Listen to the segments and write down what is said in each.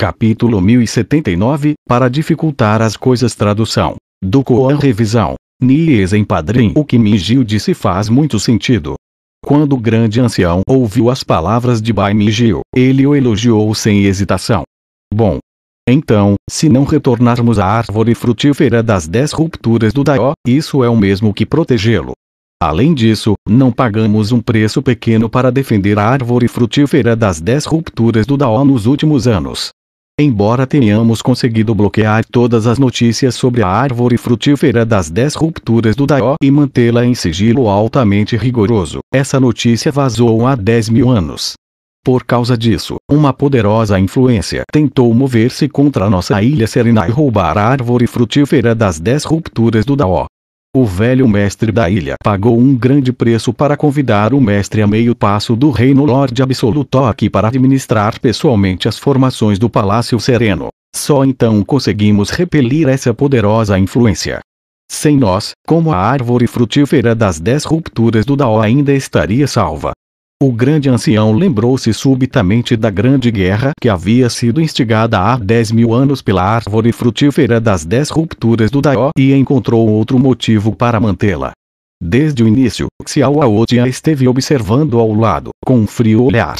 Capítulo 1079, para dificultar as coisas tradução. Do Koan revisão. Nies em padrim. O que Mingiu disse faz muito sentido. Quando o grande ancião ouviu as palavras de Bai Mingiu, ele o elogiou sem hesitação. Bom. Então, se não retornarmos à árvore frutífera das dez rupturas do Daió, isso é o mesmo que protegê-lo. Além disso, não pagamos um preço pequeno para defender a árvore frutífera das dez rupturas do Dao nos últimos anos. Embora tenhamos conseguido bloquear todas as notícias sobre a árvore frutífera das 10 rupturas do Dao e mantê-la em sigilo altamente rigoroso, essa notícia vazou há 10 mil anos. Por causa disso, uma poderosa influência tentou mover-se contra nossa ilha Serena e roubar a árvore frutífera das 10 rupturas do Daó, o velho mestre da ilha pagou um grande preço para convidar o mestre a meio passo do reino Lorde Absoluto aqui para administrar pessoalmente as formações do Palácio Sereno. Só então conseguimos repelir essa poderosa influência. Sem nós, como a árvore frutífera das dez rupturas do Dao ainda estaria salva. O grande ancião lembrou-se subitamente da grande guerra que havia sido instigada há dez mil anos pela árvore frutífera das dez rupturas do Daó e encontrou outro motivo para mantê-la. Desde o início, Xiao a esteve observando ao lado, com um frio olhar.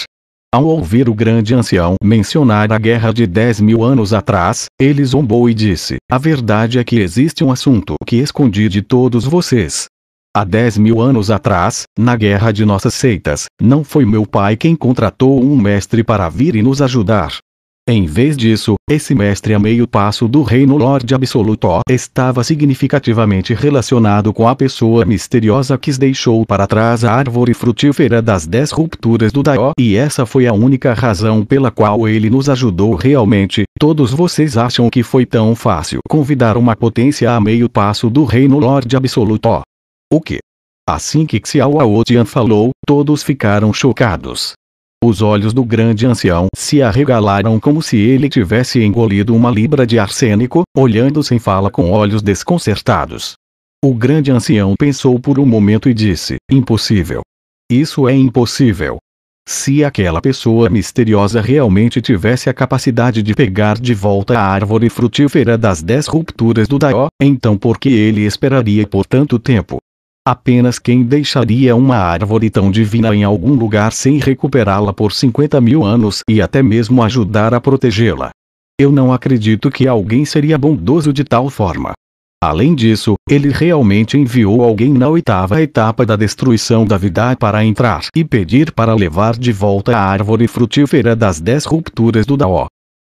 Ao ouvir o grande ancião mencionar a guerra de dez mil anos atrás, ele zombou e disse, a verdade é que existe um assunto que escondi de todos vocês, Há 10 mil anos atrás, na guerra de nossas seitas, não foi meu pai quem contratou um mestre para vir e nos ajudar. Em vez disso, esse mestre a meio passo do reino Lorde Absoluto estava significativamente relacionado com a pessoa misteriosa que deixou para trás a árvore frutífera das dez rupturas do Daó e essa foi a única razão pela qual ele nos ajudou realmente. Todos vocês acham que foi tão fácil convidar uma potência a meio passo do reino Lorde Absoluto? O que? Assim que Xiao Aotian falou, todos ficaram chocados. Os olhos do grande ancião se arregalaram como se ele tivesse engolido uma libra de arsênico, olhando sem fala com olhos desconcertados. O grande ancião pensou por um momento e disse: Impossível. Isso é impossível. Se aquela pessoa misteriosa realmente tivesse a capacidade de pegar de volta a árvore frutífera das dez rupturas do Dao, então por que ele esperaria por tanto tempo? Apenas quem deixaria uma árvore tão divina em algum lugar sem recuperá-la por 50 mil anos e até mesmo ajudar a protegê-la. Eu não acredito que alguém seria bondoso de tal forma. Além disso, ele realmente enviou alguém na oitava etapa da destruição da vida para entrar e pedir para levar de volta a árvore frutífera das dez rupturas do Dao.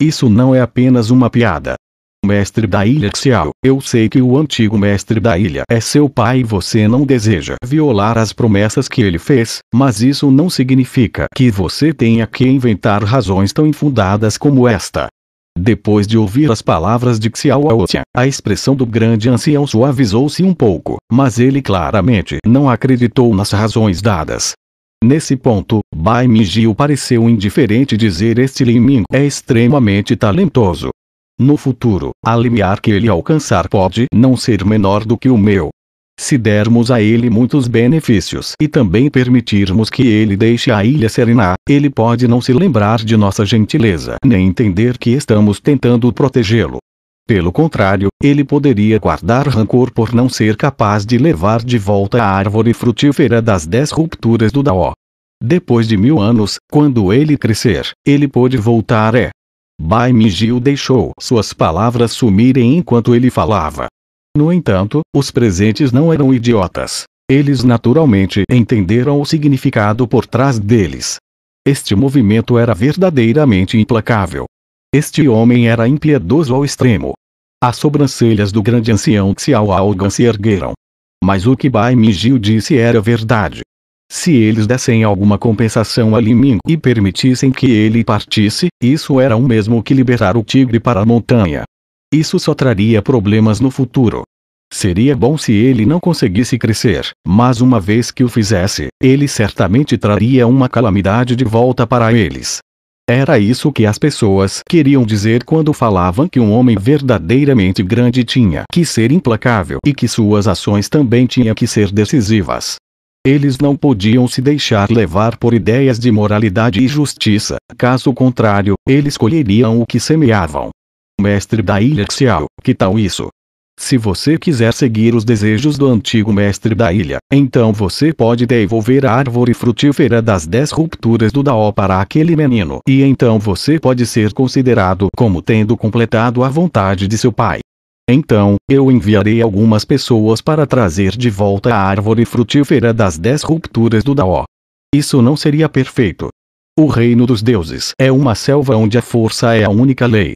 Isso não é apenas uma piada mestre da ilha Xiao. Eu sei que o antigo mestre da ilha é seu pai e você não deseja violar as promessas que ele fez, mas isso não significa que você tenha que inventar razões tão infundadas como esta. Depois de ouvir as palavras de Xiao Tian, a expressão do grande ancião suavizou-se um pouco, mas ele claramente não acreditou nas razões dadas. Nesse ponto, Bai Mingjiu pareceu indiferente dizer este Lin é extremamente talentoso, no futuro, a limiar que ele alcançar pode não ser menor do que o meu. Se dermos a ele muitos benefícios e também permitirmos que ele deixe a ilha serenar, ele pode não se lembrar de nossa gentileza nem entender que estamos tentando protegê-lo. Pelo contrário, ele poderia guardar rancor por não ser capaz de levar de volta a árvore frutífera das dez rupturas do Daó. Depois de mil anos, quando ele crescer, ele pode voltar é Baime Gil deixou suas palavras sumirem enquanto ele falava. No entanto, os presentes não eram idiotas. Eles naturalmente entenderam o significado por trás deles. Este movimento era verdadeiramente implacável. Este homem era impiedoso ao extremo. As sobrancelhas do grande ancião Xiao Algan se ergueram. Mas o que Bai Mingil disse era verdade. Se eles dessem alguma compensação a Liming e permitissem que ele partisse, isso era o mesmo que liberar o tigre para a montanha. Isso só traria problemas no futuro. Seria bom se ele não conseguisse crescer, mas uma vez que o fizesse, ele certamente traria uma calamidade de volta para eles. Era isso que as pessoas queriam dizer quando falavam que um homem verdadeiramente grande tinha que ser implacável e que suas ações também tinham que ser decisivas. Eles não podiam se deixar levar por ideias de moralidade e justiça, caso contrário, eles colheriam o que semeavam. Mestre da Ilha Xiao, que tal isso? Se você quiser seguir os desejos do antigo mestre da ilha, então você pode devolver a árvore frutífera das dez rupturas do Dao para aquele menino, e então você pode ser considerado como tendo completado a vontade de seu pai. Então, eu enviarei algumas pessoas para trazer de volta a árvore frutífera das dez rupturas do Dao. Isso não seria perfeito. O reino dos deuses é uma selva onde a força é a única lei.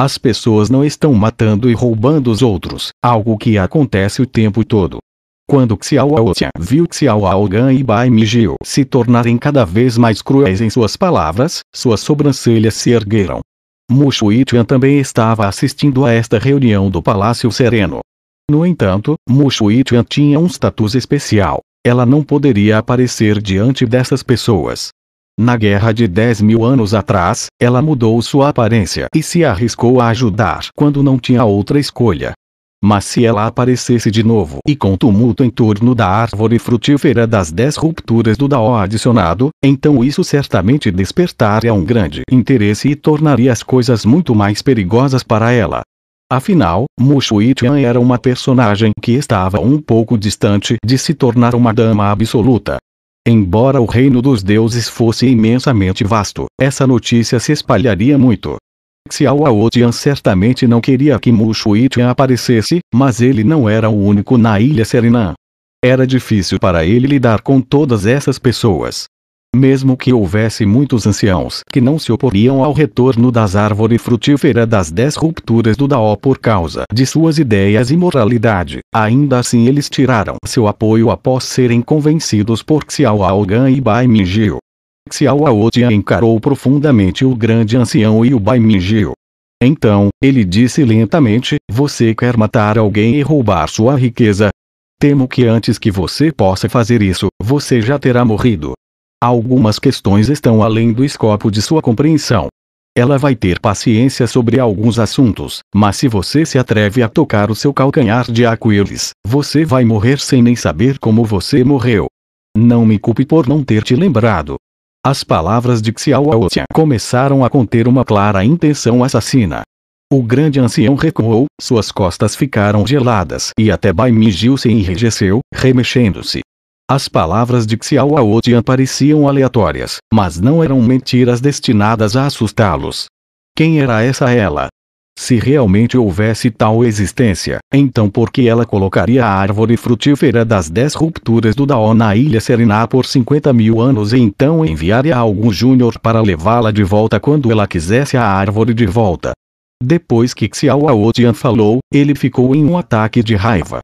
As pessoas não estão matando e roubando os outros, algo que acontece o tempo todo. Quando Xiao Aotia viu Xiao Aogan e Bai Mijiu se tornarem cada vez mais cruéis em suas palavras, suas sobrancelhas se ergueram. Mushuitian também estava assistindo a esta reunião do Palácio Sereno. No entanto, Mushuitian tinha um status especial. Ela não poderia aparecer diante dessas pessoas. Na guerra de 10 mil anos atrás, ela mudou sua aparência e se arriscou a ajudar quando não tinha outra escolha. Mas se ela aparecesse de novo e com tumulto em torno da árvore frutífera das dez rupturas do Dao adicionado, então isso certamente despertaria um grande interesse e tornaria as coisas muito mais perigosas para ela. Afinal, Mushu Itian era uma personagem que estava um pouco distante de se tornar uma dama absoluta. Embora o reino dos deuses fosse imensamente vasto, essa notícia se espalharia muito, Xiao Aotian certamente não queria que Mu Itian aparecesse, mas ele não era o único na Ilha Serena. Era difícil para ele lidar com todas essas pessoas. Mesmo que houvesse muitos anciãos que não se oporiam ao retorno das árvores frutíferas das dez rupturas do Dao por causa de suas ideias e moralidade, ainda assim eles tiraram seu apoio após serem convencidos por Xiao Algan e Bai Mingil, Xiao Aotia encarou profundamente o grande ancião e o Baimingiu. Então, ele disse lentamente, você quer matar alguém e roubar sua riqueza? Temo que antes que você possa fazer isso, você já terá morrido. Algumas questões estão além do escopo de sua compreensão. Ela vai ter paciência sobre alguns assuntos, mas se você se atreve a tocar o seu calcanhar de Aquiles, você vai morrer sem nem saber como você morreu. Não me culpe por não ter te lembrado. As palavras de Xiao começaram a conter uma clara intenção assassina. O grande ancião recuou, suas costas ficaram geladas e até Bai se enrijeceu, remexendo-se. As palavras de Xiao pareciam aleatórias, mas não eram mentiras destinadas a assustá-los. Quem era essa ela, se realmente houvesse tal existência, então por que ela colocaria a árvore frutífera das dez rupturas do Dao na ilha Serená por 50 mil anos e então enviaria algum júnior para levá-la de volta quando ela quisesse a árvore de volta? Depois que Xiao Aotian falou, ele ficou em um ataque de raiva.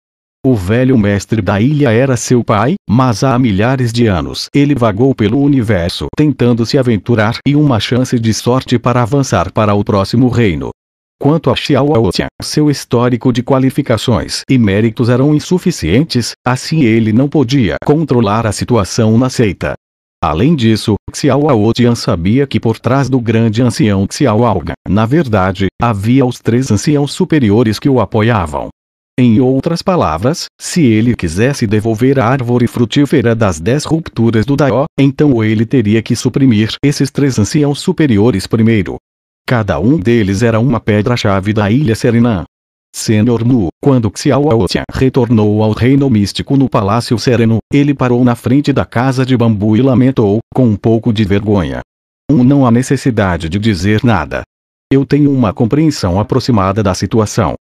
O velho mestre da ilha era seu pai, mas há milhares de anos ele vagou pelo universo tentando se aventurar e uma chance de sorte para avançar para o próximo reino. Quanto a Aotian, seu histórico de qualificações e méritos eram insuficientes, assim ele não podia controlar a situação na seita. Além disso, Aotian sabia que por trás do grande ancião Alga, na verdade, havia os três anciãos superiores que o apoiavam. Em outras palavras, se ele quisesse devolver a árvore frutífera das dez rupturas do Dao, então ele teria que suprimir esses três anciãos superiores primeiro, Cada um deles era uma pedra-chave da ilha Serenã. Senhor Mu, quando Xiao Aotia retornou ao reino místico no Palácio Sereno, ele parou na frente da casa de bambu e lamentou, com um pouco de vergonha. Um não há necessidade de dizer nada. Eu tenho uma compreensão aproximada da situação.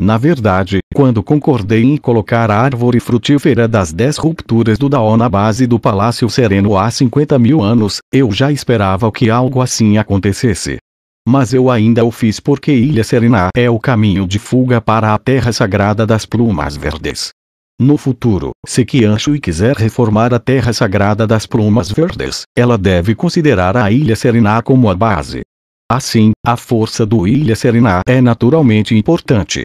Na verdade, quando concordei em colocar a árvore frutífera das dez rupturas do Dao na base do Palácio Sereno há 50 mil anos, eu já esperava que algo assim acontecesse mas eu ainda o fiz porque Ilha Serena é o caminho de fuga para a terra sagrada das plumas verdes. No futuro, se Qianshui quiser reformar a terra sagrada das plumas verdes, ela deve considerar a Ilha Serena como a base. Assim, a força do Ilha Serena é naturalmente importante.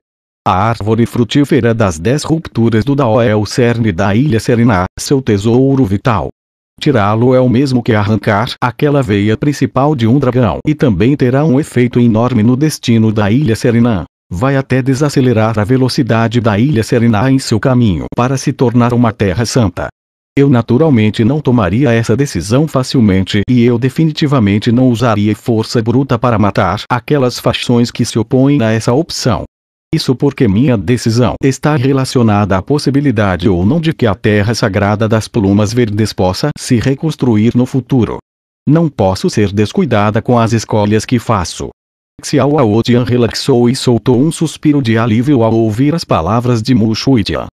A árvore frutífera das dez rupturas do Dao é o cerne da Ilha Serena, seu tesouro vital. Tirá-lo é o mesmo que arrancar aquela veia principal de um dragão e também terá um efeito enorme no destino da Ilha Serenã. Vai até desacelerar a velocidade da Ilha Serenã em seu caminho para se tornar uma terra santa. Eu naturalmente não tomaria essa decisão facilmente e eu definitivamente não usaria força bruta para matar aquelas fações que se opõem a essa opção. Isso porque minha decisão está relacionada à possibilidade ou não de que a terra sagrada das plumas verdes possa se reconstruir no futuro. Não posso ser descuidada com as escolhas que faço. Xiao Aotian relaxou e soltou um suspiro de alívio ao ouvir as palavras de Mu Xuitian.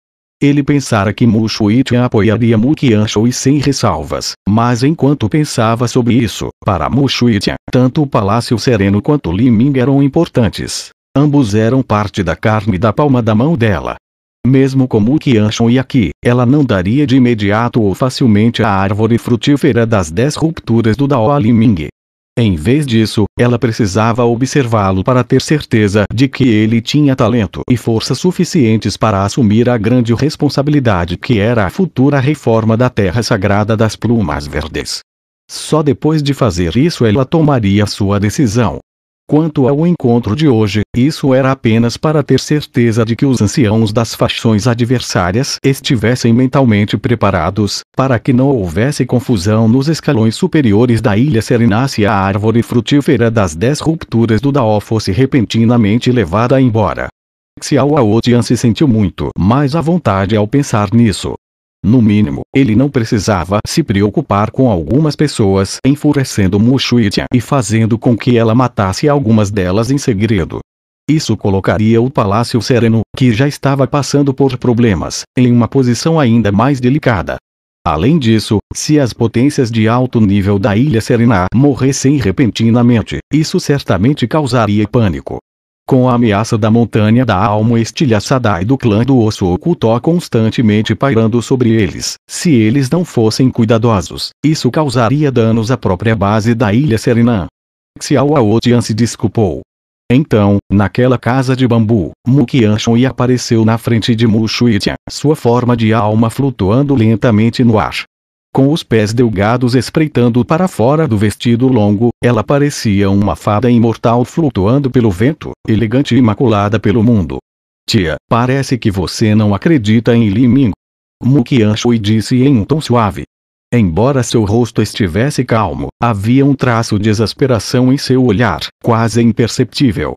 Ele pensara que Mu Xuitian apoiaria Mu Qianshou e sem ressalvas, mas enquanto pensava sobre isso, para Mu Xuitian, tanto o Palácio Sereno quanto Li Ming eram importantes, Ambos eram parte da carne da palma da mão dela. Mesmo como o Qianshun e aqui, ela não daria de imediato ou facilmente a árvore frutífera das dez rupturas do Dao Ming. Em vez disso, ela precisava observá-lo para ter certeza de que ele tinha talento e força suficientes para assumir a grande responsabilidade que era a futura reforma da Terra Sagrada das Plumas Verdes. Só depois de fazer isso ela tomaria sua decisão. Quanto ao encontro de hoje, isso era apenas para ter certeza de que os anciãos das facções adversárias estivessem mentalmente preparados, para que não houvesse confusão nos escalões superiores da ilha Serenace e a árvore frutífera das dez rupturas do Dao fosse repentinamente levada embora. Xiao Aotian se sentiu muito mais à vontade ao pensar nisso. No mínimo, ele não precisava se preocupar com algumas pessoas enfurecendo Mushuitia e fazendo com que ela matasse algumas delas em segredo. Isso colocaria o Palácio Sereno, que já estava passando por problemas, em uma posição ainda mais delicada. Além disso, se as potências de alto nível da Ilha Serena morressem repentinamente, isso certamente causaria pânico. Com a ameaça da montanha da alma estilhaçada e do clã do osso oculto constantemente pairando sobre eles, se eles não fossem cuidadosos, isso causaria danos à própria base da ilha Serenã. Xiao Aotian se desculpou. Então, naquela casa de bambu, Mu Shui apareceu na frente de Mu Shuitian, sua forma de alma flutuando lentamente no ar com os pés delgados espreitando para fora do vestido longo, ela parecia uma fada imortal flutuando pelo vento, elegante e imaculada pelo mundo. Tia, parece que você não acredita em Li Ming. Mukian Shui disse em um tom suave. Embora seu rosto estivesse calmo, havia um traço de exasperação em seu olhar, quase imperceptível.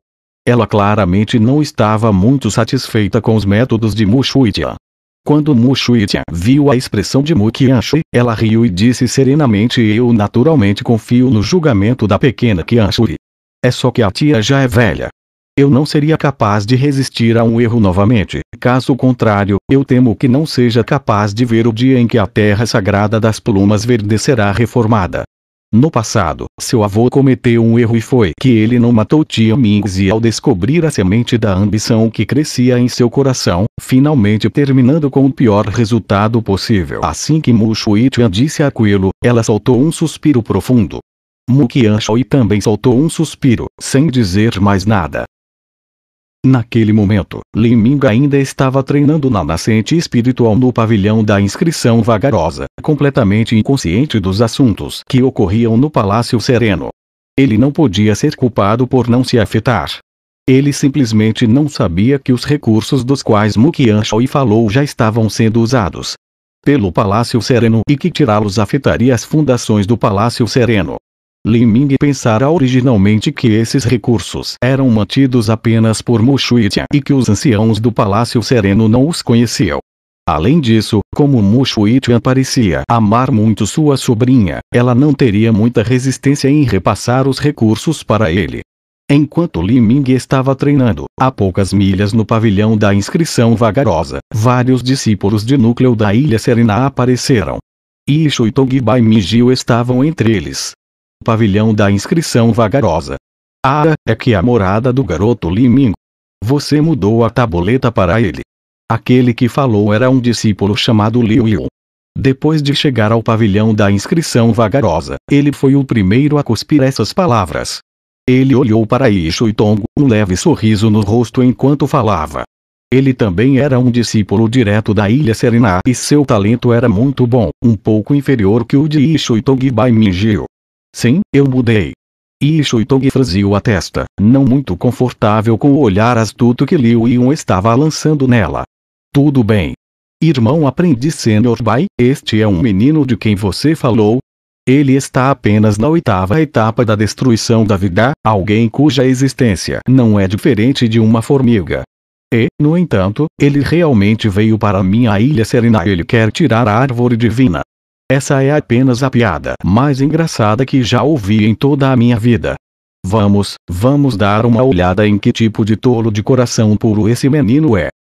Ela claramente não estava muito satisfeita com os métodos de Mushuitian. Quando Mu Xuyitia viu a expressão de Mu Qianshui, ela riu e disse serenamente eu naturalmente confio no julgamento da pequena Qianshui. É só que a tia já é velha. Eu não seria capaz de resistir a um erro novamente, caso contrário, eu temo que não seja capaz de ver o dia em que a terra sagrada das plumas verdes será reformada. No passado, seu avô cometeu um erro e foi que ele não matou Tia Mings e ao descobrir a semente da ambição que crescia em seu coração, finalmente terminando com o pior resultado possível. Assim que Mushuitian disse aquilo, ela soltou um suspiro profundo. Qian Shui também soltou um suspiro, sem dizer mais nada. Naquele momento, Liming ainda estava treinando na nascente espiritual no pavilhão da inscrição vagarosa, completamente inconsciente dos assuntos que ocorriam no Palácio Sereno. Ele não podia ser culpado por não se afetar. Ele simplesmente não sabia que os recursos dos quais Mukian Shao falou já estavam sendo usados pelo Palácio Sereno e que tirá-los afetaria as fundações do Palácio Sereno. Liming pensara originalmente que esses recursos eram mantidos apenas por Mushuitia e que os anciãos do Palácio Sereno não os conheciam. Além disso, como Mushuitian parecia amar muito sua sobrinha, ela não teria muita resistência em repassar os recursos para ele. Enquanto Li Ming estava treinando, a poucas milhas no pavilhão da inscrição vagarosa, vários discípulos de núcleo da Ilha Serena apareceram. Ishu e Tongbai Mingil estavam entre eles, pavilhão da inscrição vagarosa. Ah, é que a morada do garoto Liming. Você mudou a tabuleta para ele. Aquele que falou era um discípulo chamado Liu Yu. Depois de chegar ao pavilhão da inscrição vagarosa, ele foi o primeiro a cuspir essas palavras. Ele olhou para Ishu e um leve sorriso no rosto enquanto falava. Ele também era um discípulo direto da ilha Serena e seu talento era muito bom, um pouco inferior que o de Ishu e Tongbai Mingil. Sim, eu mudei. E Shuitong franziu a testa, não muito confortável com o olhar astuto que Liu Yun estava lançando nela. Tudo bem. Irmão aprendiz sênior Bai, este é um menino de quem você falou? Ele está apenas na oitava etapa da destruição da vida, alguém cuja existência não é diferente de uma formiga. E, no entanto, ele realmente veio para minha ilha serena. Ele quer tirar a árvore divina. Essa é apenas a piada mais engraçada que já ouvi em toda a minha vida. Vamos, vamos dar uma olhada em que tipo de tolo de coração puro esse menino é.